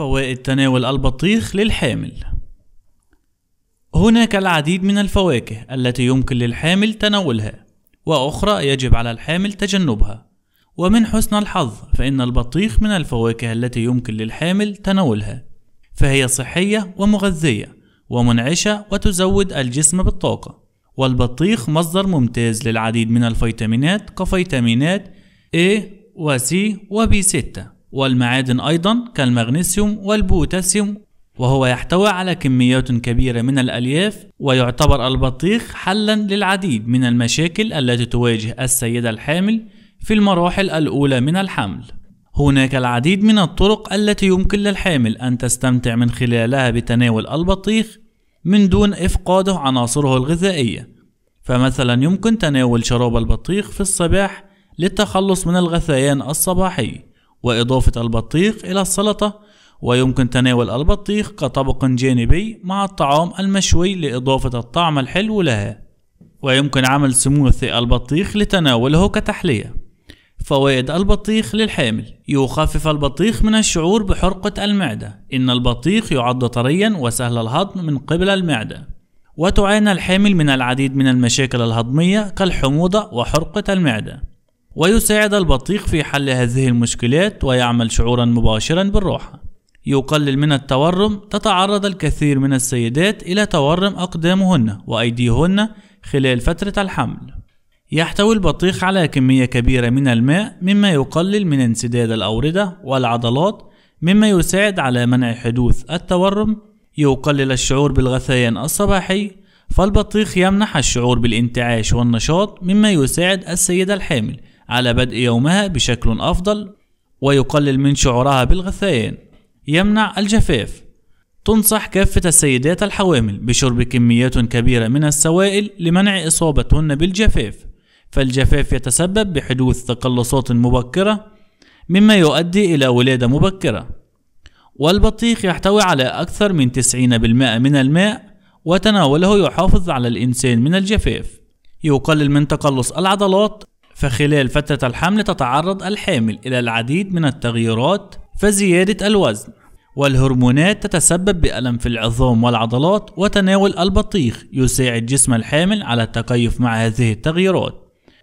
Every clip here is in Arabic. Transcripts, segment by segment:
فوائد تناول البطيخ للحامل هناك العديد من الفواكه التي يمكن للحامل تناولها وأخرى يجب على الحامل تجنبها ومن حسن الحظ فإن البطيخ من الفواكه التي يمكن للحامل تناولها فهي صحية ومغذية ومنعشة وتزود الجسم بالطاقة والبطيخ مصدر ممتاز للعديد من الفيتامينات كفيتامينات A و C و B6 والمعادن أيضا كالمغنيسيوم والبوتاسيوم وهو يحتوي على كميات كبيرة من الألياف ويعتبر البطيخ حلا للعديد من المشاكل التي تواجه السيدة الحامل في المراحل الأولى من الحمل هناك العديد من الطرق التي يمكن للحامل أن تستمتع من خلالها بتناول البطيخ من دون إفقاده عناصره الغذائية فمثلا يمكن تناول شراب البطيخ في الصباح للتخلص من الغثيان الصباحي وإضافة البطيخ إلى السلطة ويمكن تناول البطيخ كطبق جانبي مع الطعام المشوي لإضافة الطعم الحلو لها ويمكن عمل سموثي البطيخ لتناوله كتحلية فوائد البطيخ للحامل يخفف البطيخ من الشعور بحرقة المعدة إن البطيخ يعد طريا وسهل الهضم من قبل المعدة وتعاني الحامل من العديد من المشاكل الهضمية كالحموضة وحرقة المعدة ويساعد البطيخ في حل هذه المشكلات ويعمل شعورا مباشرا بالراحة يقلل من التورم تتعرض الكثير من السيدات إلى تورم أقدامهن وأيديهن خلال فترة الحمل يحتوي البطيخ على كمية كبيرة من الماء مما يقلل من انسداد الأوردة والعضلات مما يساعد على منع حدوث التورم يقلل الشعور بالغثيان الصباحي فالبطيخ يمنح الشعور بالانتعاش والنشاط مما يساعد السيدة الحامل على بدء يومها بشكل أفضل ويقلل من شعورها بالغثيان يمنع الجفاف تنصح كافة السيدات الحوامل بشرب كميات كبيرة من السوائل لمنع إصابتهن بالجفاف فالجفاف يتسبب بحدوث تقلصات مبكرة مما يؤدي إلى ولادة مبكرة والبطيخ يحتوي على أكثر من 90% من الماء وتناوله يحافظ على الإنسان من الجفاف يقلل من تقلص العضلات فخلال فترة الحمل تتعرض الحامل إلى العديد من التغيرات فزيادة الوزن والهرمونات تتسبب بألم في العظام والعضلات وتناول البطيخ يساعد جسم الحامل على التكيف مع هذه التغيرات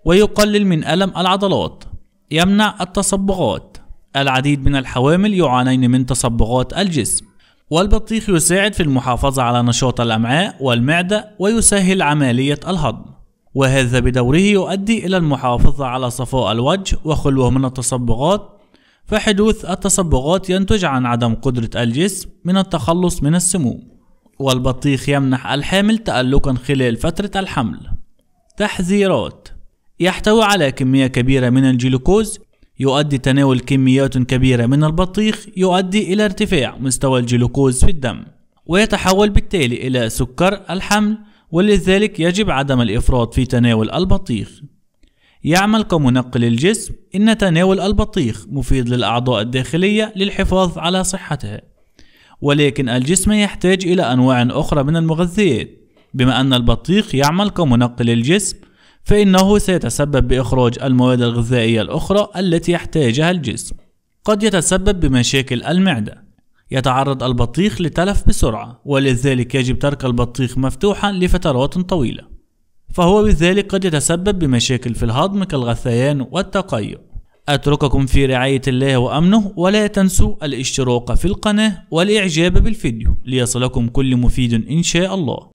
ويقلل من ألم العضلات يمنع التصبغات العديد من الحوامل يعانين من تصبغات الجسم والبطيخ يساعد في المحافظة على نشاط الأمعاء والمعدة ويسهل عملية الهضم وهذا بدوره يؤدي إلى المحافظة على صفاء الوجه وخلوه من التصبغات فحدوث التصبغات ينتج عن عدم قدرة الجسم من التخلص من السموم والبطيخ يمنح الحامل تألقا خلال فترة الحمل تحذيرات يحتوي على كمية كبيرة من الجلوكوز يؤدي تناول كميات كبيرة من البطيخ يؤدي إلى ارتفاع مستوى الجلوكوز في الدم ويتحول بالتالي إلى سكر الحمل ولذلك يجب عدم الإفراط في تناول البطيخ يعمل كمنقل الجسم إن تناول البطيخ مفيد للأعضاء الداخلية للحفاظ على صحتها ولكن الجسم يحتاج إلى أنواع أخرى من المغذيات بما أن البطيخ يعمل كمنقل الجسم فإنه سيتسبب بإخراج المواد الغذائية الأخرى التي يحتاجها الجسم قد يتسبب بمشاكل المعدة يتعرض البطيخ لتلف بسرعة ولذلك يجب ترك البطيخ مفتوحا لفترات طويلة فهو بذلك قد يتسبب بمشاكل في الهضم كالغثيان والتقيؤ أترككم في رعاية الله وأمنه ولا تنسوا الاشتراك في القناة والإعجاب بالفيديو ليصلكم كل مفيد إن شاء الله